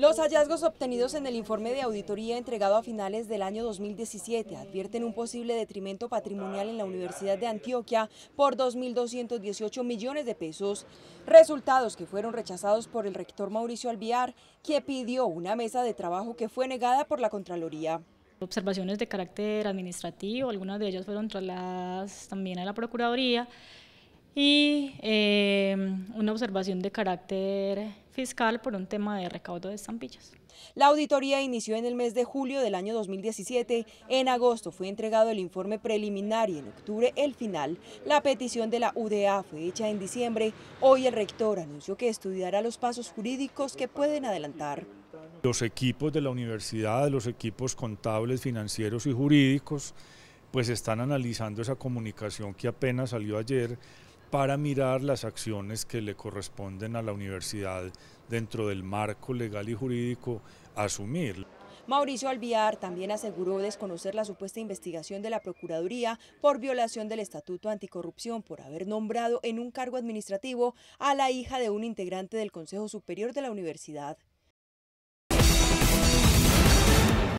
Los hallazgos obtenidos en el informe de auditoría entregado a finales del año 2017 advierten un posible detrimento patrimonial en la Universidad de Antioquia por 2.218 millones de pesos, resultados que fueron rechazados por el rector Mauricio Alviar, que pidió una mesa de trabajo que fue negada por la Contraloría. Observaciones de carácter administrativo, algunas de ellas fueron trasladadas también a la Procuraduría, y em, una observación de carácter fiscal por un tema de recaudo de estampillas. La auditoría inició en el mes de julio del año 2017, en agosto fue entregado el informe preliminar y en octubre el final. La petición de la UDA fue hecha en diciembre, hoy el rector anunció que estudiará los pasos jurídicos que pueden adelantar. Los equipos de la universidad, los equipos contables, financieros y jurídicos, pues están analizando esa comunicación que apenas salió ayer para mirar las acciones que le corresponden a la universidad dentro del marco legal y jurídico asumir. Mauricio Alviar también aseguró desconocer la supuesta investigación de la Procuraduría por violación del Estatuto Anticorrupción por haber nombrado en un cargo administrativo a la hija de un integrante del Consejo Superior de la Universidad.